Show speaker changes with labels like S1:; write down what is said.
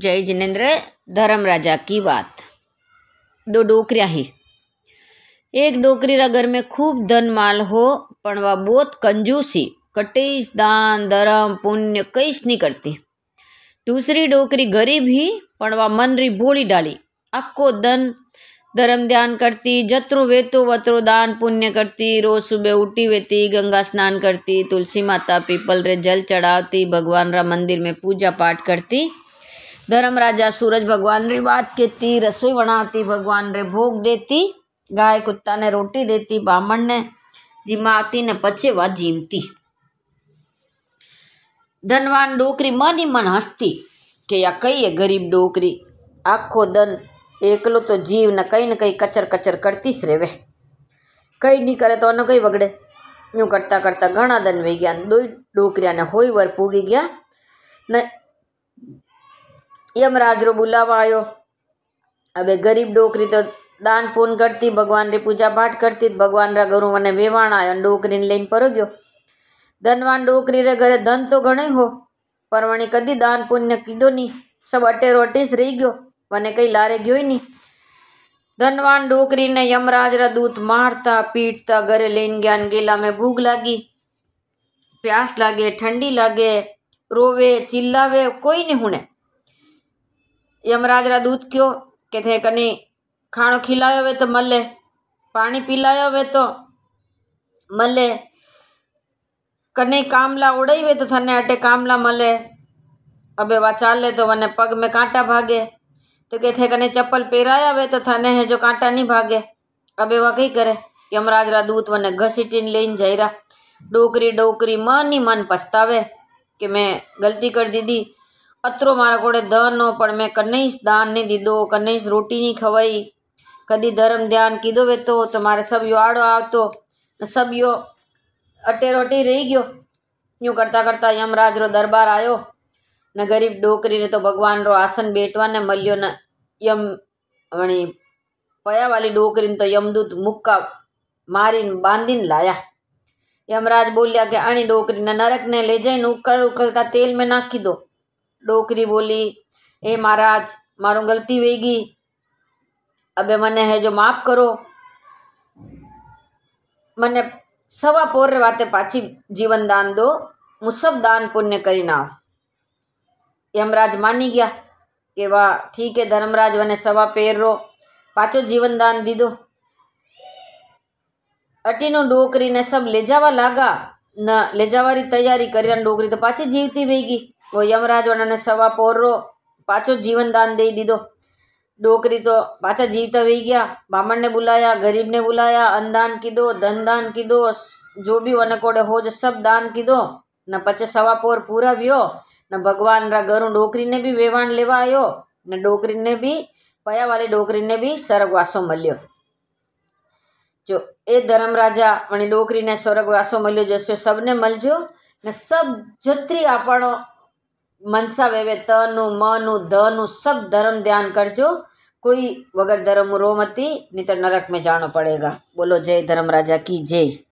S1: जय जिनेन्द्र धर्म राजा की बात दो डोकरिया ही एक रा घर में खूब धन माल हो पण वह बहुत कंजूसी कटेश दान धर्म पुण्य कई नहीं करती दूसरी डोकरी गरीब ही पण वह मन री भोली डाली अक्को धन धर्म ध्यान करती जत्रो वेतो वत्रो दान पुण्य करती रोज सुबह उठी वेती गंगा स्नान करती तुलसी माता पीपल रे जल चढ़ावती भगवान रा मंदिर में पूजा पाठ करती धर्म राजा सूरज भगवान रे बात कहती रसोई बनाती भगवान रे भोग देती गाय कुत्ता ने रोटी देती बामण ने જીમાતી ને પછી વા જીમતી ધનવાન ડોકરી મની મન હસતી કે આ કહીએ ગરીબ ડોકરી આખો દન એકલો તો જીવ ને કંઈ ને કંઈ કચર કચર કરતી જ રહેવે કંઈ નહીં કરે તો આનો કંઈ વગડે એવું કરતાં કરતાં ઘણા દન વહી ગયા દોઈ ડોકરિયાને હોય વર પૂગી ગયા ને યમરાજરો બોલાવવા આવ્યો હવે ગરીબ ડોકરી તો દાન પૂન કરતી ભગવાનની પૂજા પાઠ કરતી ભગવાનના ઘરું મને વેવાણ આવ્યો ડોકરીને લઈને પરોગ્યો ધનવાન ડોકરી રે ઘરે ધન તો ઘણો હો પરવણી કદી દાન પુણ્ય કીધો નહીં સબ અટેર ઓટીસ રહી ગયો મને કંઈ લારે ગયો નહીં ધનવાન ડોકરીને યમરાજરા દૂત મારતા પીટતા ઘરે લઈને ગયા ગેલા મેં ભૂખ લાગી પ્યાસ લાગે ઠંડી લાગે રોવે ચિલ્લાવે કોઈ નહીં હુણે યમરાજરા દૂધ કયો કે તે કને ખાણો ખીલાયો હોય તો મળે પાણી પીલાયો હોય તો મળે કને કામલા ઉડાવે તો થને અટે કામલા મળે અબે વા ચાલે તો મને પગ મેં કાંટા ભાગે તો કે थे कने चप्पल પહેરાયા હોય તો થને હે જો કાંટા નહીં ભાગે અબે વા કઈ કરે યમરાજરા દૂત મને ઘસીટીને લઈને જઈરા ડોકરી ડોકરી મન ની મન પસ્તાવે કે મેં ગલતી કરી દીધી અત્રો મારા કોડે ધનો પણ મેં કનૈશ દાનને દીધો કનૈશ રોટીની ખવાઈ કદી ધર્મ ધ્યાન કીધો વેતો તો મારે સભ્યો આડો આવતો સભ્યો અટેરોટી રહી ગયો યું કરતાં કરતાં યમરાજરો દરબાર આવ્યો ને ગરીબ ડોકરીને તો ભગવાનરો આસન બેઠવાને મળ્યો ને યમ વણી પયાવાલી ડોકરીને તો યમદૂત મુક્કા મારીને બાંધીને લાયા યમરાજ બોલ્યા કે આણી ડોકરીને નરકને લઈ જઈને ઉકળ ઉકળતા તેલ મેં નાખી દો ડોકરી બોલી એ મહારાજ મારું ગલતી વહી ગઈ હવે મને હે જો માફ કરો મને સવા પોર વાતે પાછી જીવન દાન દો હું સબ દાન પુણ્ય કરી નાવ યમરાજ માની ગયા કે વાહ ઠીક હે ધર્મરાજ મને સવા પહેરો પાછો જીવન દાન દીધો અટીનું ડોકરીને સબ લેજાવા લાગા ન લેજાવાની તૈયારી કરીને ડોકરી તો પાછી જીવતી વહી ગઈ યમરાજવાળાને સવા પોરો પાછો જીવનદાન દઈ દીધો ડોકરી તો પાછા જીવતા વહી ગયા બ્રાહ્મણને બોલાયા ગરીબને બોલાયા અન્નદાન કીધો ધનદાન કીધો જો બી વનકોડે હોજ સબ દાન કીધો ને પછી સવા પોર પૂરાવ્યો ને ભગવાન રા ઘરું ડોકરીને બી વેવાણ લેવા આવ્યો ને ડોકરીને બી પયાવાળી ડોકરીને બી સરગવાસો મળ્યો જો એ ધર્મ રાજા અને ડોકરીને સ્વર્ગવાસો મળ્યો જશે સબને મળજો ને સબ જત્રી આપણો મનસા વેવે તનું મનું ધનું સબ ધર્મ ધ્યાન કરજો કોઈ વગર ધર્મ રો મતી નહીંતર નરક મેં જાણો પડેગા બોલો જય ધર્મ રાજા કી જય